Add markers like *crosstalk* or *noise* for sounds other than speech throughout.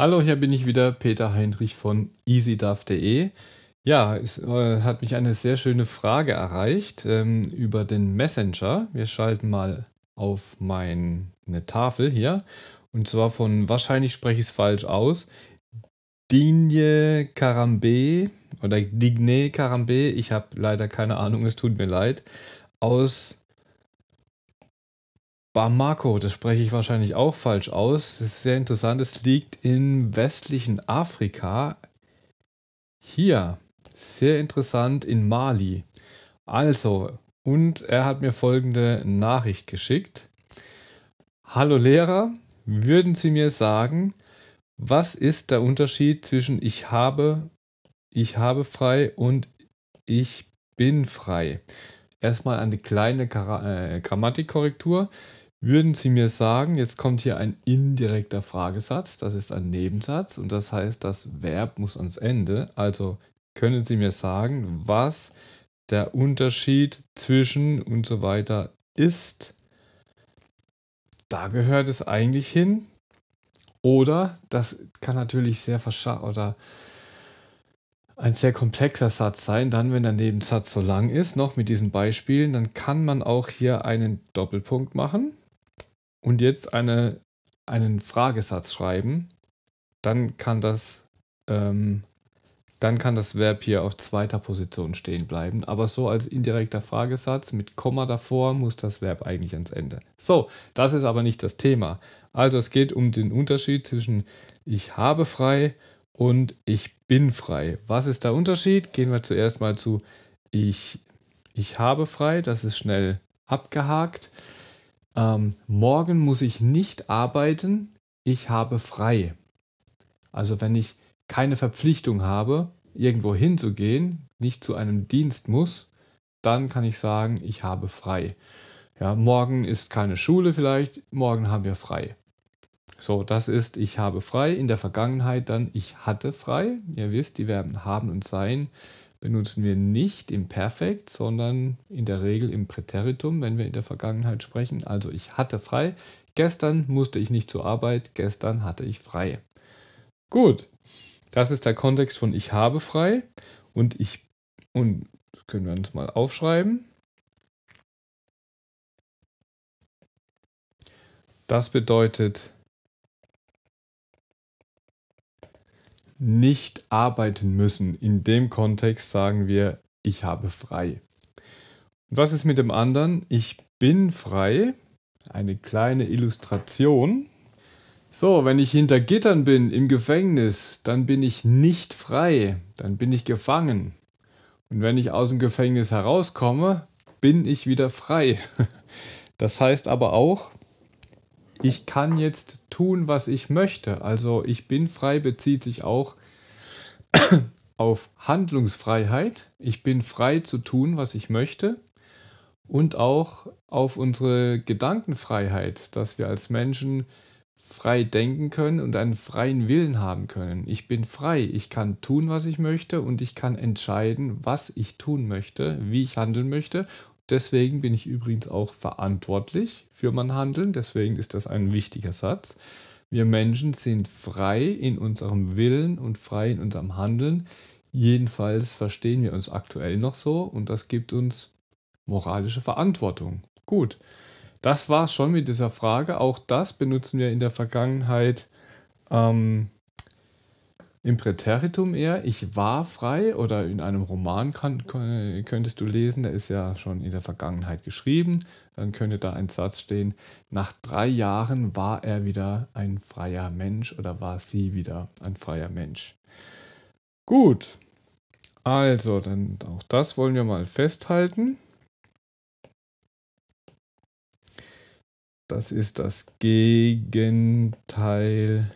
Hallo, hier bin ich wieder, Peter Heinrich von easydav.de. Ja, es äh, hat mich eine sehr schöne Frage erreicht ähm, über den Messenger. Wir schalten mal auf meine Tafel hier. Und zwar von, wahrscheinlich spreche ich es falsch aus, Digne Karambe oder Digne Karambe. Ich habe leider keine Ahnung, es tut mir leid. Aus Bamako, das spreche ich wahrscheinlich auch falsch aus. Das ist sehr interessant. Es liegt im westlichen Afrika. Hier, sehr interessant, in Mali. Also, und er hat mir folgende Nachricht geschickt. Hallo Lehrer, würden Sie mir sagen, was ist der Unterschied zwischen ich habe, ich habe frei und ich bin frei? Erstmal eine kleine äh, Grammatikkorrektur. Würden Sie mir sagen, jetzt kommt hier ein indirekter Fragesatz, das ist ein Nebensatz und das heißt, das Verb muss ans Ende. Also können Sie mir sagen, was der Unterschied zwischen und so weiter ist? Da gehört es eigentlich hin. Oder das kann natürlich sehr oder ein sehr komplexer Satz sein. Dann, wenn der Nebensatz so lang ist, noch mit diesen Beispielen, dann kann man auch hier einen Doppelpunkt machen und jetzt eine, einen Fragesatz schreiben, dann kann das ähm, dann kann das Verb hier auf zweiter Position stehen bleiben. Aber so als indirekter Fragesatz mit Komma davor muss das Verb eigentlich ans Ende. So, das ist aber nicht das Thema. Also es geht um den Unterschied zwischen ich habe frei und ich bin frei. Was ist der Unterschied? Gehen wir zuerst mal zu ich, ich habe frei. Das ist schnell abgehakt ähm, morgen muss ich nicht arbeiten, ich habe frei. Also wenn ich keine Verpflichtung habe, irgendwo hinzugehen, nicht zu einem Dienst muss, dann kann ich sagen, ich habe frei. Ja, morgen ist keine Schule vielleicht, morgen haben wir frei. So, das ist ich habe frei, in der Vergangenheit dann ich hatte frei. Ihr wisst, die Verben haben und sein benutzen wir nicht im Perfekt, sondern in der Regel im Präteritum, wenn wir in der Vergangenheit sprechen. Also ich hatte frei, gestern musste ich nicht zur Arbeit, gestern hatte ich frei. Gut, das ist der Kontext von ich habe frei und ich, und können wir uns mal aufschreiben. Das bedeutet, nicht arbeiten müssen. In dem Kontext sagen wir, ich habe frei. Und was ist mit dem anderen? Ich bin frei. Eine kleine Illustration. So, wenn ich hinter Gittern bin im Gefängnis, dann bin ich nicht frei, dann bin ich gefangen. Und wenn ich aus dem Gefängnis herauskomme, bin ich wieder frei. *laughs* Das heißt aber auch, ich kann jetzt tun, was ich möchte. Also ich bin frei bezieht sich auch *coughs* auf Handlungsfreiheit. Ich bin frei zu tun, was ich möchte. Und auch auf unsere Gedankenfreiheit, dass wir als Menschen frei denken können und einen freien Willen haben können. Ich bin frei, ich kann tun, was ich möchte und ich kann entscheiden, was ich tun möchte, wie ich handeln möchte Deswegen bin ich übrigens auch verantwortlich für mein Handeln. Deswegen ist das ein wichtiger Satz. Wir Menschen sind frei in unserem Willen und frei in unserem Handeln. Jedenfalls verstehen wir uns aktuell noch so und das gibt uns moralische Verantwortung. Gut, das war's schon mit dieser Frage. Auch das benutzen wir in der Vergangenheit ähm, im Präteritum eher, ich war frei oder in einem Roman kann, könntest du lesen, der ist ja schon in der Vergangenheit geschrieben, dann könnte da ein Satz stehen, nach drei Jahren war er wieder ein freier Mensch oder war sie wieder ein freier Mensch. Gut, also dann auch das wollen wir mal festhalten. Das ist das Gegenteil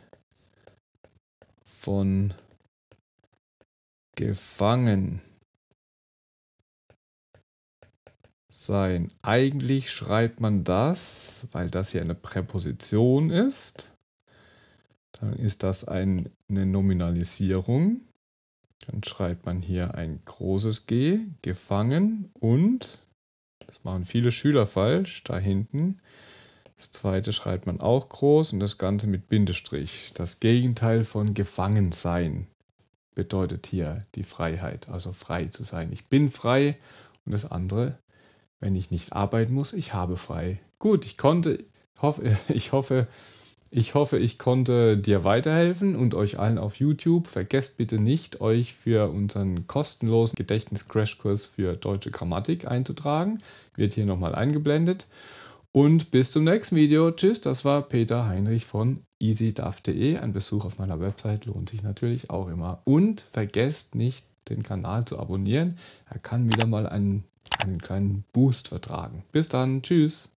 von gefangen sein. Eigentlich schreibt man das, weil das hier eine Präposition ist. Dann ist das eine Nominalisierung. Dann schreibt man hier ein großes G, gefangen und, das machen viele Schüler falsch, da hinten, das zweite schreibt man auch groß und das Ganze mit Bindestrich. Das Gegenteil von gefangen sein bedeutet hier die Freiheit, also frei zu sein. Ich bin frei und das andere, wenn ich nicht arbeiten muss, ich habe frei. Gut, ich konnte, hoffe, *laughs* ich hoffe, ich hoffe, ich konnte dir weiterhelfen und euch allen auf YouTube. Vergesst bitte nicht, euch für unseren kostenlosen Gedächtnis-Crashkurs für deutsche Grammatik einzutragen. Wird hier nochmal eingeblendet. Und bis zum nächsten Video. Tschüss, das war Peter Heinrich von easyduff.de. Ein Besuch auf meiner Website lohnt sich natürlich auch immer. Und vergesst nicht, den Kanal zu abonnieren. Er kann wieder mal einen, einen kleinen Boost vertragen. Bis dann. Tschüss.